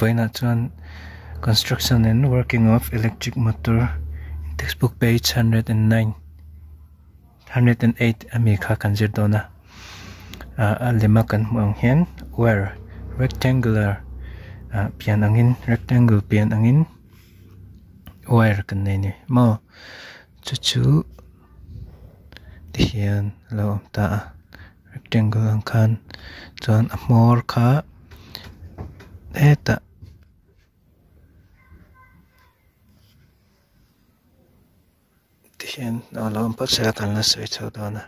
vaina construction and working of electric motor textbook page 109 108 ami kha kan a lima kan mong hian where rectangular uh, angin rectangle pian angin where kan nei ni mo chu chu tihian lo ta rectangular kan chuan a mor kha eta Sien na lom potse at an lasu ito dana.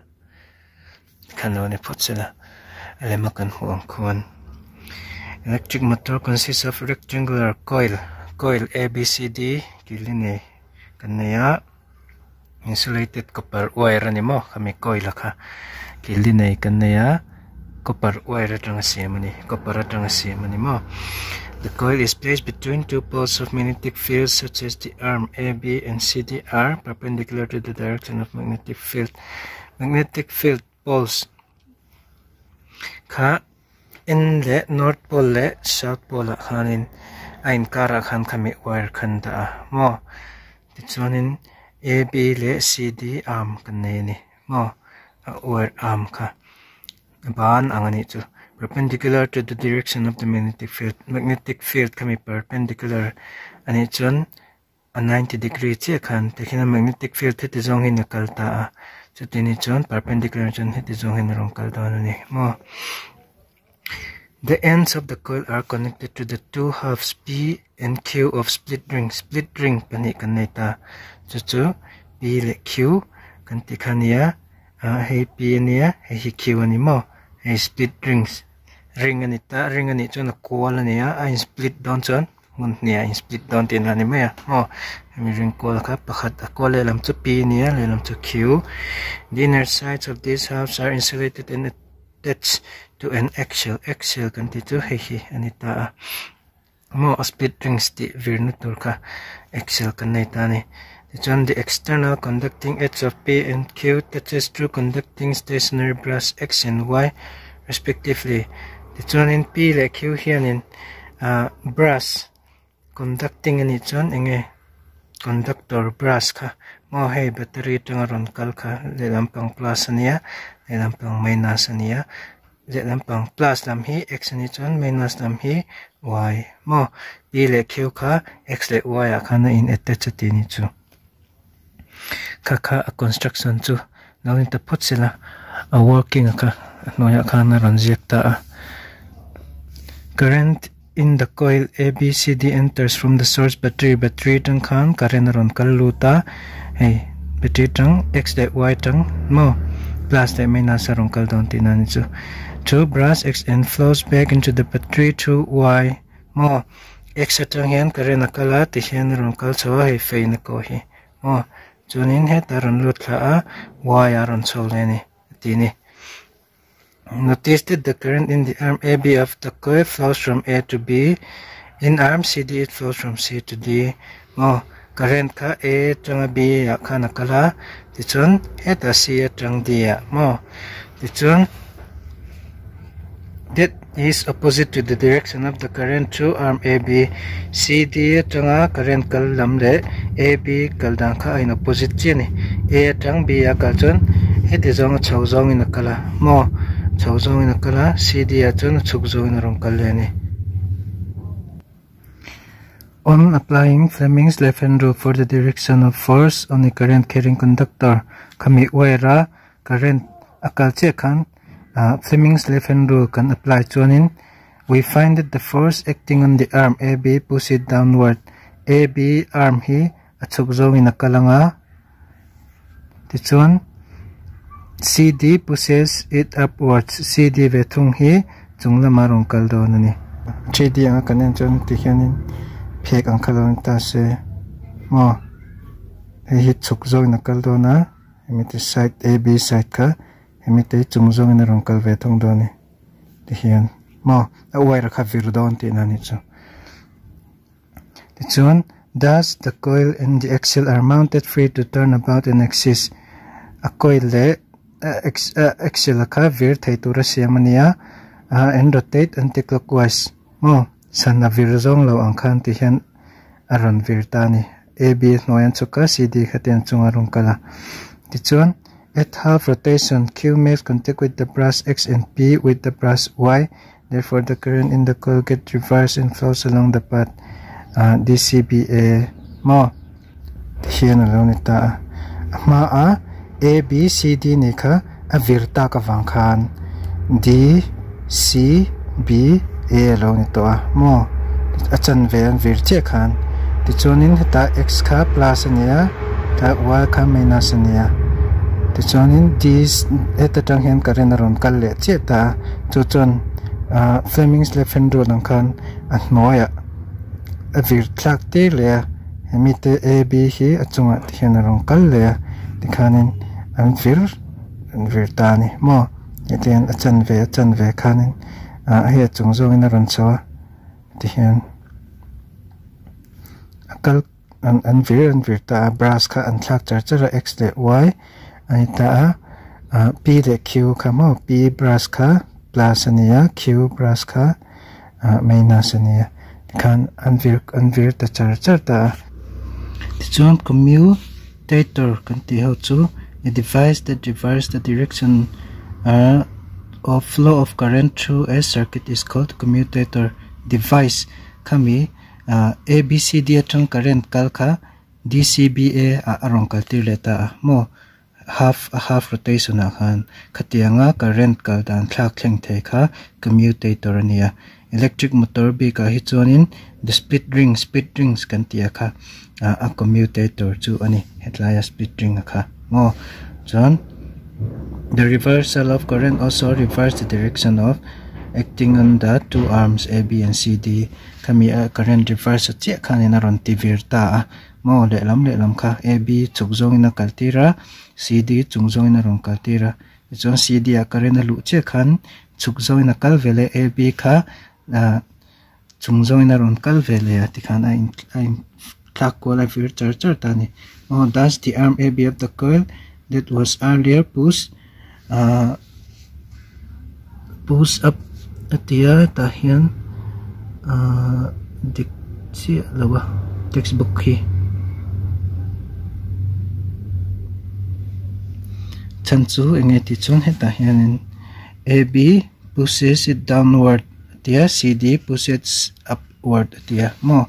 Kan lom kuan. Electric motor consists of rectangular coil. Coil ABCD. B, C, D. ya. Insulated copper wire ni mo. Kami coil ka. Kili na ikan ya. Copper wire at ang asimu ni. Copper at ang asimu ni mo. The coil is placed between two poles of magnetic fields such as the arm AB and CD are perpendicular to the direction of magnetic field. Magnetic field poles ka the north pole le south pole hanin ain kara khan kami wire khan ta mo tichuanin AB le CD arm kan nei ni mo wire arm ka. ban angani chu perpendicular to the direction of the magnetic field. Magnetic field can be perpendicular and it's on a 90 degree chi taking a magnetic field heti zong a kalta a chutini chun perpendicular chun heti zong hin rong kalta ani mo the ends of the coil are connected to the two halves P and Q of split ring. Split ring pani kaneta chuchu P le Q kantikania uh, he P niya he Q ani mo a split rings ring ani ta ring ani chon kual ani ya a split down chon mun ni a split down tin ani me o mi ring kual ka pakhat a kual lam chu p ni ya lam chu q the inner sides of this house are insulated and attached to an axial axial kan ti chu he he ani ta mo a split rings ti virnu tur ka axial kan nei ta ni John, the external conducting edge of P and Q touches through conducting stationary brass X and Y respectively. di chuan in pi le kiu hian in brass conducting ni chuan enge conductor brass ka mo hei battery tanga ron kal ka le lam pang plus ania le lam pang minus ania le lam pang plus lam hi x ni chuan minus lam hi y mo pi le kiu ka x le y a khan in attach ti ni chu ka ka a construction chu nalin put sila a working ka noya khan ran jekta a, a current in the coil A, B, C, D enters from the source battery battery tang khan current ron kalu ta hey battery tang x de y tang mo plus de main asa kal don tinan chu two brass x and flows back into the battery to y mo x tang hen current kala ti hen ron kal chwa hey fein ko hi mo chunin he tar ron lut kha a y ron chol ne ni tini Notice that the current in the arm AB of the coil flows from A to B. In arm CD, it flows from C to D. Mo, current ka A tranga B ya ka nakala. Tichun, eta C ya trang D ya. Mo, tichun, that is opposite to the direction of the current through arm AB. CD tranga current kal lamle AB kal dang ka in opposite chini. A trang B ya kal chun, it is on a chow zong in nakala. Mo, 정성이나 깔라 CD 아전 죽성이나론 깔래니 On applying Fleming's left-hand rule for the direction of force on a current carrying conductor, kami waira current akal kan uh, Fleming's left-hand rule can apply to an We find that the force acting on the arm AB pushes downward. AB arm he atsugzong inakalanga. This one. CD pushes it upwards. CD ve he, hi chungla marong kal nani. CD ang kanen chon tihanin. hianin ang khalon ta se mo he hi chuk na kaldo na emite side AB side ka emite chung zong na rong kal ve do ni. Tihan mo a wai ra kha vir don ti nani chu. Ti thus the coil and the axle are mounted free to turn about and axis. A coil le axillaka eh, vir theitura siamania and ah, rotate anticlockwise mo sana vir lo ang ti hian aron virtani. tani ab hnuaian chuka cd khaten chunga kala ti at half rotation q makes contact with the brass x and p with the brass y therefore the current in the coil get reversed and flows along the path uh, ah, dcba mo hian alo ta ma a ah, a b c d ne kha a vir ta ka wang khan d c b a lo ni to a mo a chan ve an vir che khan ti chon in ta x kha plus ne ya ta y ka minus ne ya ti chon in d eta tang hen kare ron kal le che ta chu chon a fleming's le fen ro lang khan a noya a vir thak te le emite a b hi a chunga ti hen ron kal le ti khanin ang thir an vir ta ni mo etian achan ve achan ve khanin a ah, he chung zo in ron chawa ti hian akal an an vir an vir ta brass kha an thlak char chara x le y ah, ani ta a p le q kha mo b brass kha plus ania q brass kha ah, minus ania kan an vir an vir ta char char ta chuan commu tator kan ti ho chu a device that reverses the direction uh, of flow of current through a circuit is called commutator device kami uh, ABCD atong current kalka DCBA arong kaltir leta mo half a half rotation akan katianga current kal dan thlak thleng the kha commutator ania electric motor bi ka hi chuanin the split ring split rings kan tia kha uh, a commutator chu ani hetlaya split ring kha more. John, the reversal of current also reverses the direction of acting on the two arms AB and CD. D. Kami a uh, current reverse chia khani na ron tivirta a. Ah. Mo le lam le lam kha A, B chukzong na kaltira, C, D chungzong na ron kaltira. John C, D a ah, current na lu chia khan chukzong na kal vele A, B kha ah, chungzong na ron kal vele a tikhan a in clock wala vir char char tani. Oh, thus the arm AB of the coil that was earlier pushed uh, pushed up the tahian uh, diksi lower textbook hi chanchu enge ti chun heta hianin AB pushes it downward The CD pushes upward atia mo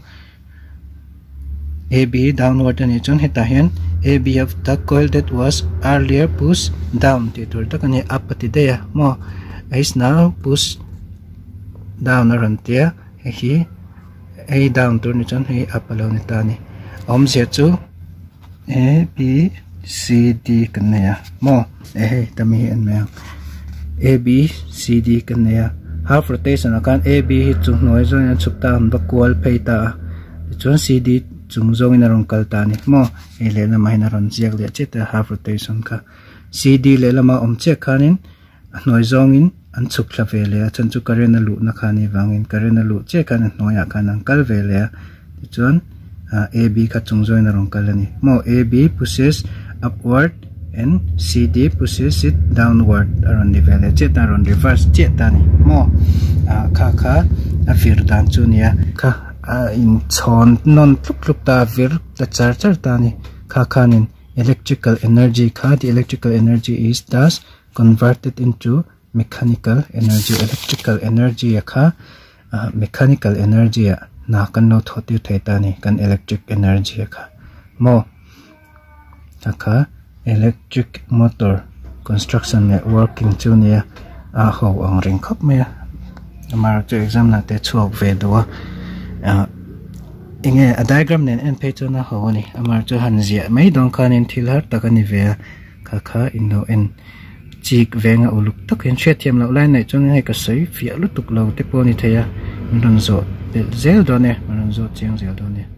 AB downward and it's animation hitahin AB of the coil that was earlier pushed down titur ta kanya apat ya mo is now push down around there. he a down turn ni chan he apalo ni tani om se two A B C D kanya mo eh tami an me A B C D kanya half rotation akan A B hi chu noi zo an chukta han ba coil pheita chuan C D chungzong in aron kalta ni mo e lela ma hin aron ziak le cheta half rotation ka cd lela ma om che khanin noi zong in an chuk la ve le chan chu karena lu na khani in karena lu che kan noya kan an kal ve le chuan ab ka chungzong in aron kalani mo ab pushes upward and CD pushes it downward around the valley chet around reverse chet tani mo uh, kha kha afir dan chunia kha in chon non tuk tuk ta vir ta char char ta ni kha khan in electrical energy kha the electrical energy is thus converted into mechanical energy electrical energy ya kha mechanical energy ya na kan no tho ti ta ni kan electric energy ya kha mo ta kha electric motor construction ne working to ne a ho ang ring khop me ma ra che exam na te chuk ve do uh, inge a diagram nen en page na ho ni amar chu han zia mai dong khan in thil har takani ve kha kha in no en chik venga uluk tak en che thiam lo lai nei chung ngai ka sei fia lu tuk lo te po ni theya ron zo zel do ne ron zo chiang zel do ne